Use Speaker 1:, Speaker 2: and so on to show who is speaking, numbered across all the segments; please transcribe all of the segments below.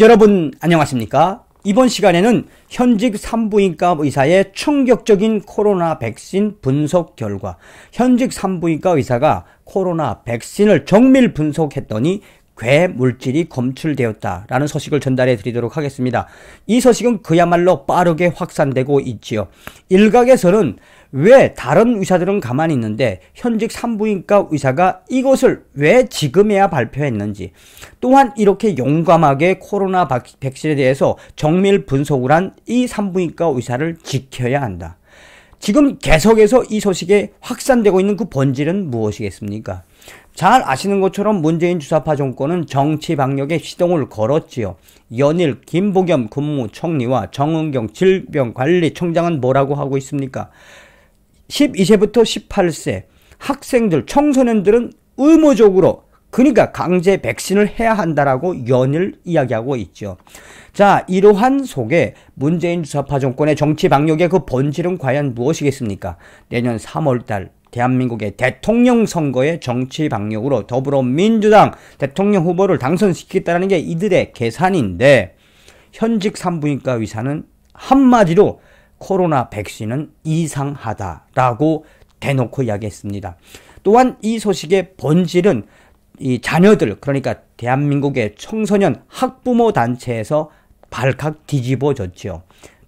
Speaker 1: 여러분 안녕하십니까? 이번 시간에는 현직 산부인과 의사의 충격적인 코로나 백신 분석 결과 현직 산부인과 의사가 코로나 백신을 정밀 분석했더니 괴 물질이 검출되었다라는 소식을 전달해 드리도록 하겠습니다. 이 소식은 그야말로 빠르게 확산되고 있지요. 일각에서는 왜 다른 의사들은 가만히 있는데 현직 산부인과 의사가 이것을 왜 지금에야 발표했는지 또한 이렇게 용감하게 코로나 백신에 대해서 정밀 분석을 한 이 산부인과 의사를 지켜야 한다. 지금 계속해서 이 소식에 확산되고 있는 그 본질은 무엇이겠습니까? 잘 아시는 것처럼 문재인 주사파 정권은 정치 방역에 시동을 걸었지요. 연일 김보겸 국무총리와 정은경 질병관리청장은 뭐라고 하고 있습니까? 12세부터 18세 학생들, 청소년들은 의무적으로 그러니까 강제 백신을 해야 한다라고 연일 이야기하고 있죠. 자, 이러한 속에 문재인 주사파 정권의 정치 방역의 그 본질은 과연 무엇이겠습니까? 내년 3월달 대한민국의 대통령 선거의 정치 방역으로 더불어민주당 대통령 후보를 당선시키겠다는 게 이들의 계산인데 현직 산부인과 의사는 한마디로 코로나 백신은 이상하다라고 대놓고 이야기했습니다. 또한 이 소식의 본질은 이 자녀들 그러니까 대한민국의 청소년 학부모 단체에서 발칵 뒤집어졌지요.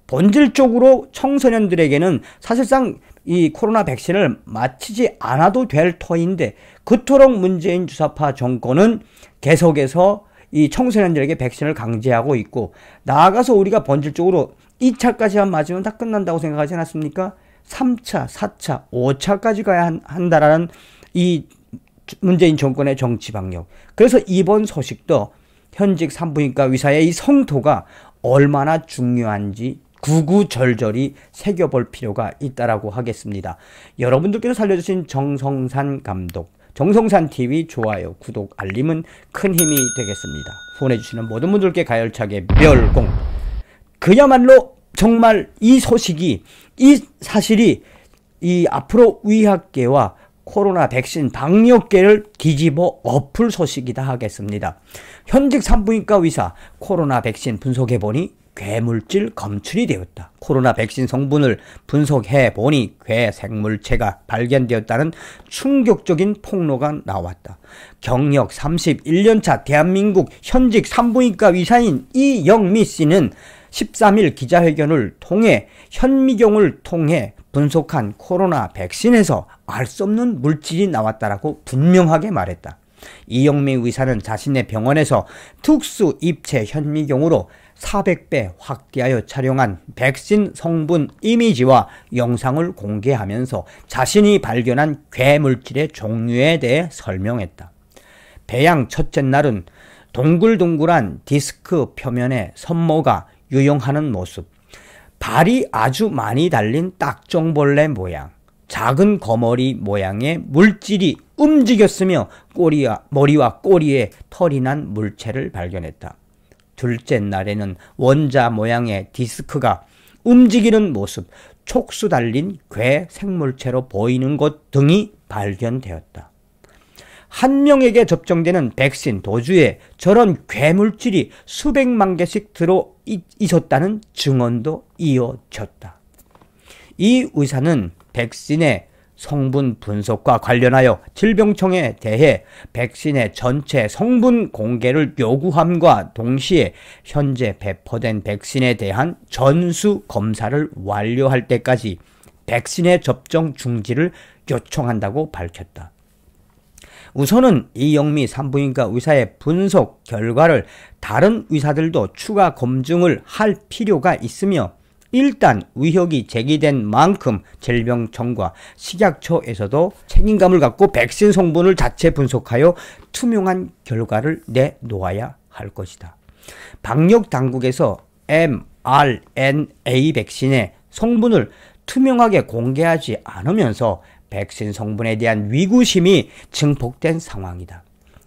Speaker 1: 본질적으로 청소년들에게는 사실상 이 코로나 백신을 마치지 않아도 될 터인데 그토록 문재인 주사파 정권은 계속해서 이 청소년들에게 백신을 강제하고 있고 나아가서 우리가 본질적으로 2차까지만 맞으면 다 끝난다고 생각하지 않았습니까? 3차, 4차, 5차까지 가야 한, 다라는이 문재인 정권의 정치 방역. 그래서 이번 소식도 현직 산부인과 의사의 이 성토가 얼마나 중요한지 구구절절히 새겨볼 필요가 있다라고 하겠습니다. 여러분들께서 살려주신 정성산 감독, 정성산 TV 좋아요, 구독, 알림은 큰 힘이 되겠습니다. 후원해주시는 모든 분들께 가열차게 멸공! 그야말로 정말 이 소식이 이 사실이 이 앞으로 의학계와 코로나 백신 방역계를 뒤집어 엎을 소식이다 하겠습니다. 현직 산부인과 의사 코로나 백신 분석해 보니 괴물질 검출이 되었다. 코로나 백신 성분을 분석해 보니 괴 생물체가 발견되었다는 충격적인 폭로가 나왔다. 경력 31년차 대한민국 현직 산부인과 의사인 이영미 씨는 13일 기자회견을 통해 현미경을 통해 분석한 코로나 백신에서 알 수 없는 물질이 나왔다라고 분명하게 말했다. 이영미 의사는 자신의 병원에서 특수 입체 현미경으로 400배 확대하여 촬영한 백신 성분 이미지와 영상을 공개하면서 자신이 발견한 괴물질의 종류에 대해 설명했다. 배양 첫째 날은 동글동글한 디스크 표면에 선모가 유용하는 모습. 발이 아주 많이 달린 딱정벌레 모양. 작은 거머리 모양의 물질이 움직였으며 꼬리와 머리와 꼬리에 털이 난 물체를 발견했다. 둘째 날에는 원자 모양의 디스크가 움직이는 모습, 촉수 달린 괴 생물체로 보이는 것 등이 발견되었다. 한 명에게 접종되는 백신 도주에 저런 괴물질이 수백만 개씩 들어 있었다는 증언도 이어졌다. 이 의사는 백신의 성분 분석과 관련하여 질병청에 대해 백신의 전체 성분 공개를 요구함과 동시에 현재 배포된 백신에 대한 전수 검사를 완료할 때까지 백신의 접종 중지를 요청한다고 밝혔다. 우선은 이영미 산부인과 의사의 분석 결과를 다른 의사들도 추가 검증을 할 필요가 있으며 일단 의혹이 제기된 만큼 질병청과 식약처에서도 책임감을 갖고 백신 성분을 자체 분석하여 투명한 결과를 내놓아야 할 것이다. 방역 당국에서 mRNA 백신의 성분을 투명하게 공개하지 않으면서 백신 성분에 대한 위구심이 증폭된 상황이다.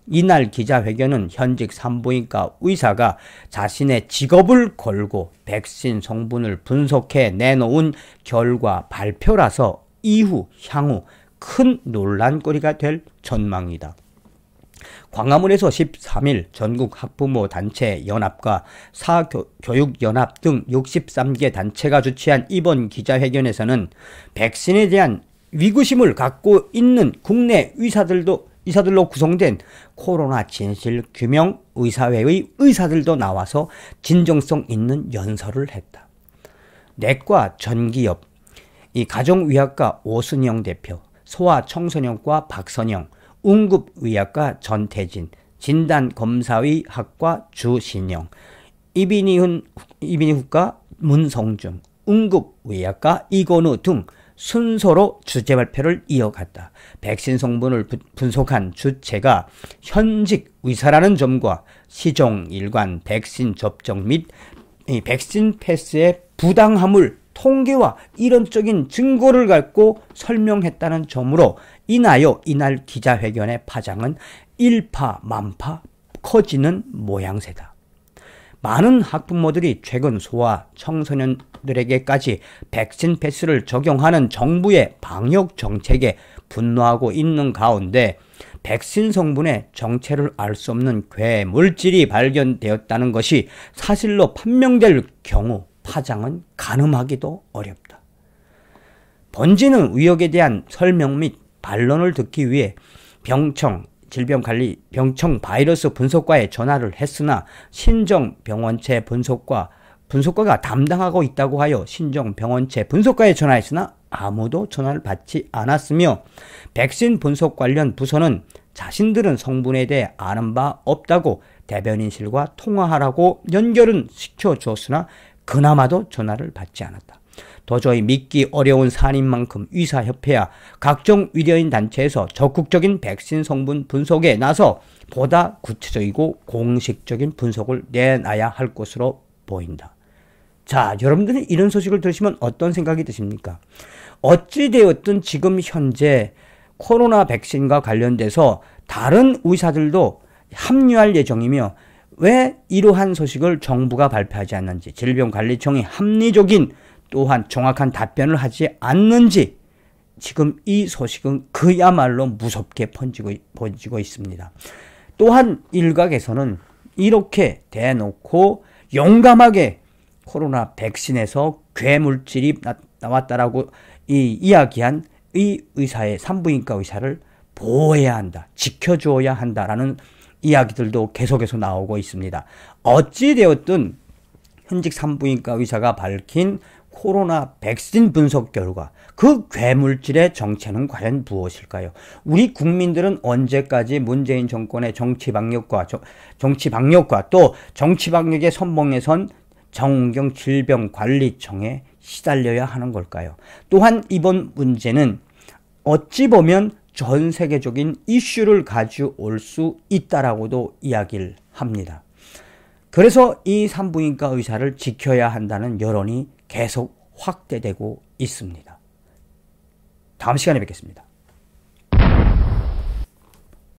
Speaker 1: 이날 기자회견은 현직 산부인과 의사가 자신의 직업을 걸고 백신 성분을 분석해 내놓은 결과 발표라서 이후 향후 큰 논란거리가 될 전망이다. 광화문에서 13일 전국 학부모 단체 연합과 사교육연합 등 63개 단체가 주최한 이번 기자회견에서는 백신에 대한 위구심을 갖고 있는 국내 의사들도 의사들로 구성된 코로나 진실 규명 의사회의 의사들도 나와서 진정성 있는 연설을 했다. 내과 전기엽, 이 가정의학과 오순영 대표, 소아청소년과 박선영, 응급의학과 전태진, 진단검사의학과 주신영, 이비니훈, 이비니후과 문성중, 응급의학과 이건우 등 순서로 주제 발표를 이어갔다. 백신 성분을 분석한 주체가 현직 의사라는 점과 시종 일관 백신 접종 및 백신 패스의 부당함을 통계와 이론적인 증거를 갖고 설명했다는 점으로 인하여 이날 기자회견의 파장은 일파만파 커지는 모양새다. 많은 학부모들이 최근 소아 청소년들에게까지 백신 패스를 적용하는 정부의 방역 정책에 분노하고 있는 가운데 백신 성분의 정체를 알 수 없는 괴물질이 발견되었다는 것이 사실로 판명될 경우 파장은 가늠하기도 어렵다. 번지는 의혹에 대한 설명 및 반론을 듣기 위해 병청, 질병관리 병청 바이러스 분석과에 전화를 했으나 신정 병원체 분석과 분석과가 담당하고 있다고 하여 신정 병원체 분석과에 전화했으나 아무도 전화를 받지 않았으며 백신 분석 관련 부서는 자신들은 성분에 대해 아는 바 없다고 대변인실과 통화하라고 연결은 시켜줬으나 그나마도 전화를 받지 않았다. 도저히 믿기 어려운 산인 만큼 의사협회와 각종 의료인 단체에서 적극적인 백신 성분 분석에 나서 보다 구체적이고 공식적인 분석을 내놔야 할 것으로 보인다. 자, 여러분들은 이런 소식을 들으시면 어떤 생각이 드십니까? 어찌되었든 지금 현재 코로나 백신과 관련돼서 다른 의사들도 합류할 예정이며 왜 이러한 소식을 정부가 발표하지 않는지 질병관리청이 합리적인 또한 정확한 답변을 하지 않는지 지금 이 소식은 그야말로 무섭게 번지고, 번지고 있습니다. 또한 일각에서는 이렇게 대놓고 용감하게 코로나 백신에서 괴물질이 나왔다라고 이 이야기한 이 의사의 산부인과 의사를 보호해야 한다, 지켜줘야 한다라는 이야기들도 계속해서 나오고 있습니다. 어찌되었든 현직 산부인과 의사가 밝힌 코로나 백신 분석 결과 그 괴물질의 정체는 과연 무엇일까요? 우리 국민들은 언제까지 문재인 정권의 정치 방역과 정치 방역과 또 정치 방역의 선봉에선 정경 질병관리청에 시달려야 하는 걸까요? 또한 이번 문제는 어찌 보면 전 세계적인 이슈를 가져올 수 있다라고도 이야기를 합니다. 그래서 이 산부인과 의사를 지켜야 한다는 여론이 계속 확대되고 있습니다. 다음 시간에 뵙겠습니다.